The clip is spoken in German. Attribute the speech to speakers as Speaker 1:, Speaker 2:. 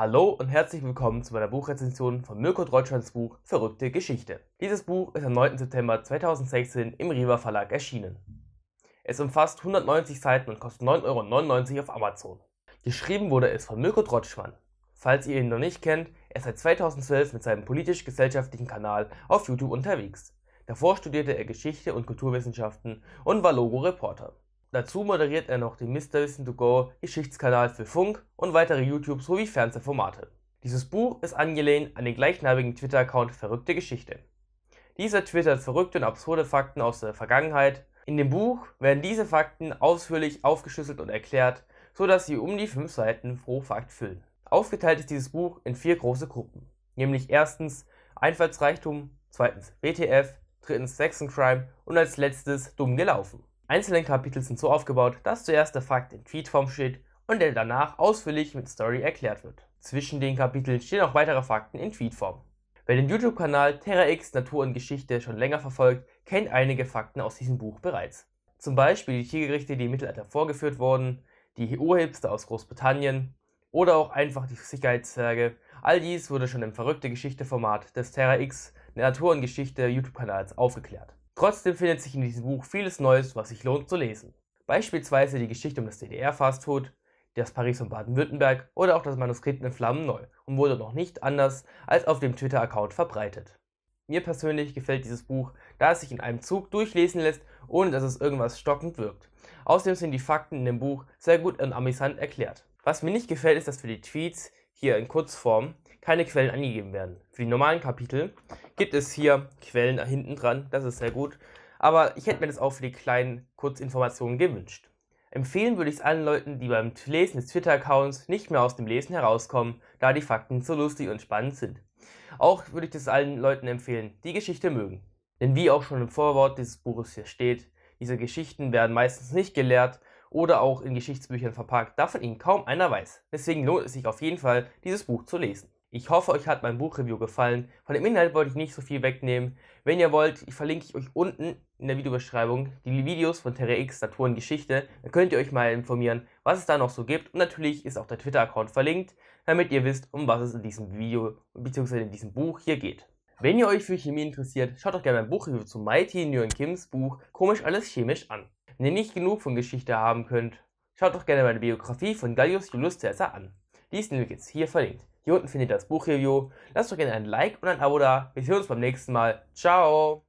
Speaker 1: Hallo und herzlich willkommen zu meiner Buchrezension von Mirko Dreutschmanns Buch Verrückte Geschichte. Dieses Buch ist am 9. September 2016 im Riva Verlag erschienen. Es umfasst 190 Seiten und kostet 9,99 Euro auf Amazon. Geschrieben wurde es von Mirko Drotschmann. Falls ihr ihn noch nicht kennt, er ist seit 2012 mit seinem politisch-gesellschaftlichen Kanal auf YouTube unterwegs. Davor studierte er Geschichte und Kulturwissenschaften und war Logo-Reporter. Dazu moderiert er noch den Mr. Wissen to go Geschichtskanal für Funk und weitere YouTube- sowie Fernsehformate. Dieses Buch ist angelehnt an den gleichnamigen Twitter-Account Verrückte Geschichte. Dieser twittert verrückte und absurde Fakten aus der Vergangenheit. In dem Buch werden diese Fakten ausführlich aufgeschlüsselt und erklärt, sodass sie um die fünf Seiten pro Fakt füllen. Aufgeteilt ist dieses Buch in vier große Gruppen, nämlich erstens Einfallsreichtum, zweitens WTF, drittens Sex and Crime und als letztes Dumm gelaufen. Einzelne Kapitel sind so aufgebaut, dass zuerst der Fakt in Tweetform steht und der danach ausführlich mit Story erklärt wird. Zwischen den Kapiteln stehen auch weitere Fakten in Tweetform. Wer den YouTube-Kanal TerraX Natur und Geschichte schon länger verfolgt, kennt einige Fakten aus diesem Buch bereits. Zum Beispiel die Tiergerichte, die im Mittelalter vorgeführt wurden, die Urhebste aus Großbritannien oder auch einfach die Sicherheitszwerge. All dies wurde schon im verrückte Geschichte-Format des TerraX Natur und Geschichte YouTube-Kanals aufgeklärt. Trotzdem findet sich in diesem Buch vieles Neues, was sich lohnt zu lesen. Beispielsweise die Geschichte um das DDR-Fastfood, das Paris von Baden-Württemberg oder auch das Manuskript in Flammen neu und wurde noch nicht anders als auf dem Twitter-Account verbreitet. Mir persönlich gefällt dieses Buch, da es sich in einem Zug durchlesen lässt, ohne dass es irgendwas stockend wirkt. Außerdem sind die Fakten in dem Buch sehr gut und amüsant erklärt. Was mir nicht gefällt, ist, dass für die Tweets, hier in Kurzform, keine Quellen angegeben werden. Für die normalen Kapitel gibt es hier Quellen hinten dran, das ist sehr gut. Aber ich hätte mir das auch für die kleinen Kurzinformationen gewünscht. Empfehlen würde ich es allen Leuten, die beim Lesen des Twitter-Accounts nicht mehr aus dem Lesen herauskommen, da die Fakten so lustig und spannend sind. Auch würde ich das allen Leuten empfehlen, die Geschichte mögen. Denn wie auch schon im Vorwort dieses Buches hier steht, diese Geschichten werden meistens nicht gelehrt oder auch in Geschichtsbüchern verpackt, da von ihnen kaum einer weiß. Deswegen lohnt es sich auf jeden Fall, dieses Buch zu lesen. Ich hoffe, euch hat mein Buchreview gefallen. Von dem Inhalt wollte ich nicht so viel wegnehmen. Wenn ihr wollt, ich verlinke ich euch unten in der Videobeschreibung die Videos von Terra X Saturn Geschichte. Da könnt ihr euch mal informieren, was es da noch so gibt. Und natürlich ist auch der Twitter-Account verlinkt, damit ihr wisst, um was es in diesem Video bzw. in diesem Buch hier geht. Wenn ihr euch für Chemie interessiert, schaut doch gerne mein Buchreview zu Mighty Nguyen Kims Buch Komisch alles chemisch an. Wenn ihr nicht genug von Geschichte haben könnt, schaut doch gerne meine Biografie von Gallius Julius Caesar an. Die ist nämlich jetzt hier verlinkt. Hier unten findet ihr das Buchreview. Lasst doch gerne ein Like und ein Abo da. Wir sehen uns beim nächsten Mal. Ciao!